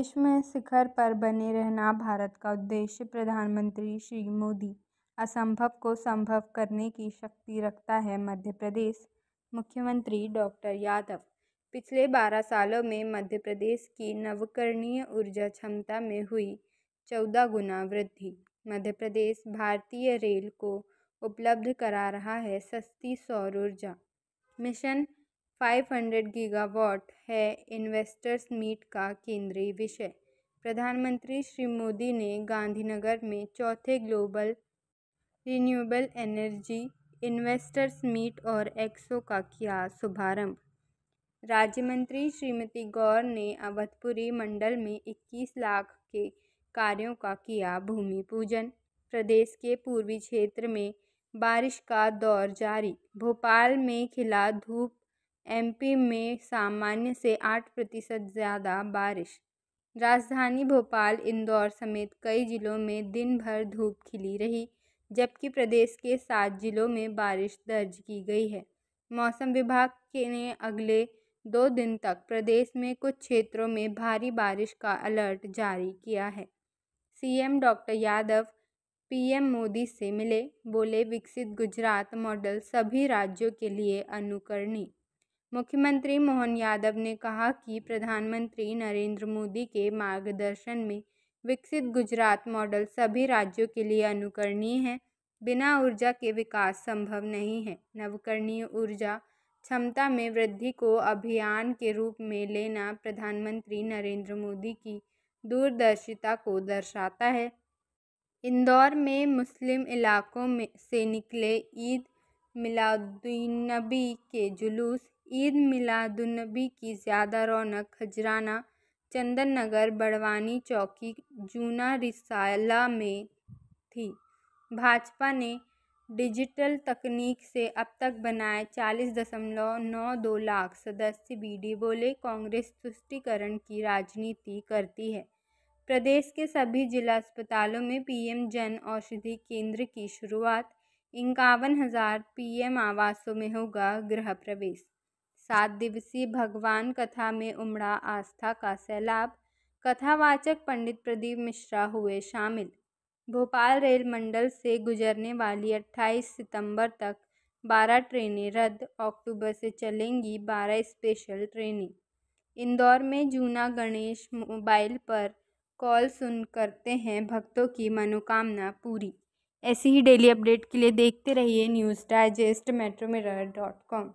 विश्व में शिखर पर बने रहना भारत का उद्देश्य प्रधानमंत्री श्री मोदी असंभव को संभव करने की शक्ति रखता है मध्य प्रदेश मुख्यमंत्री डॉक्टर यादव पिछले बारह सालों में मध्य प्रदेश की नवकरणीय ऊर्जा क्षमता में हुई चौदह गुना वृद्धि मध्य प्रदेश भारतीय रेल को उपलब्ध करा रहा है सस्ती सौर ऊर्जा मिशन 500 गीगावाट है इन्वेस्टर्स मीट का केंद्रीय विषय प्रधानमंत्री श्री मोदी ने गांधीनगर में चौथे global renewable energy investors meet और एक्सो का किया शुभारंभ राज्य मंत्री श्रीमती गौर ने अवधपुरी मंडल में 21 लाख के कार्यों का किया भूमि पूजन प्रदेश के पूर्वी क्षेत्र में बारिश का दौर जारी भोपाल में खिला धूप एम पी में सामान्य से आठ प्रतिशत ज़्यादा बारिश राजधानी भोपाल इंदौर समेत कई ज़िलों में दिन भर धूप खिली रही जबकि प्रदेश के सात ज़िलों में बारिश दर्ज की गई है मौसम विभाग के ने अगले दो दिन तक प्रदेश में कुछ क्षेत्रों में भारी बारिश का अलर्ट जारी किया है CM doctor Yadav PM Modi से मिले बोले विकसित गुजरात मॉडल सभी राज्यों के लिए अनुकरणीय मुख्यमंत्री मोहन यादव ने कहा कि प्रधानमंत्री नरेंद्र मोदी के मार्गदर्शन में विकसित गुजरात मॉडल सभी राज्यों के लिए अनुकरणीय है बिना ऊर्जा के विकास संभव नहीं है नवकरणीय ऊर्जा क्षमता में वृद्धि को अभियान के रूप में लेना प्रधानमंत्री नरेंद्र मोदी की दूरदर्शिता को दर्शाता है इंदौर में मुस्लिम इलाकों में से निकले ईद मिलादुलनबी के जुलूस ईद मिलादुलनबी की ज़्यादा रौनक खजराना चंदन नगर बड़वानी चौकी जूना रिसाला में थी भाजपा ने डिजिटल तकनीक से अब तक बनाए चालीस दशमलव नौ दो लाख सदस्य बीडी बोले कांग्रेस तुष्टिकरण की राजनीति करती है प्रदेश के सभी जिला अस्पतालों में पीएम जन औषधि केंद्र की शुरुआत इक्यावन हज़ार पीएम आवासों में होगा गृह प्रवेश सात दिवसीय भगवान कथा में उमड़ा आस्था का सैलाब कथावाचक पंडित प्रदीप मिश्रा हुए शामिल भोपाल रेल मंडल से गुजरने वाली 28 सितंबर तक 12 ट्रेनें रद्द अक्टूबर से चलेंगी 12 स्पेशल ट्रेनें इंदौर में जूना गणेश मोबाइल पर कॉल सुन करते हैं भक्तों की मनोकामना पूरी ऐसी ही डेली अपडेट के लिए देखते रहिए news digest metro mirror dot com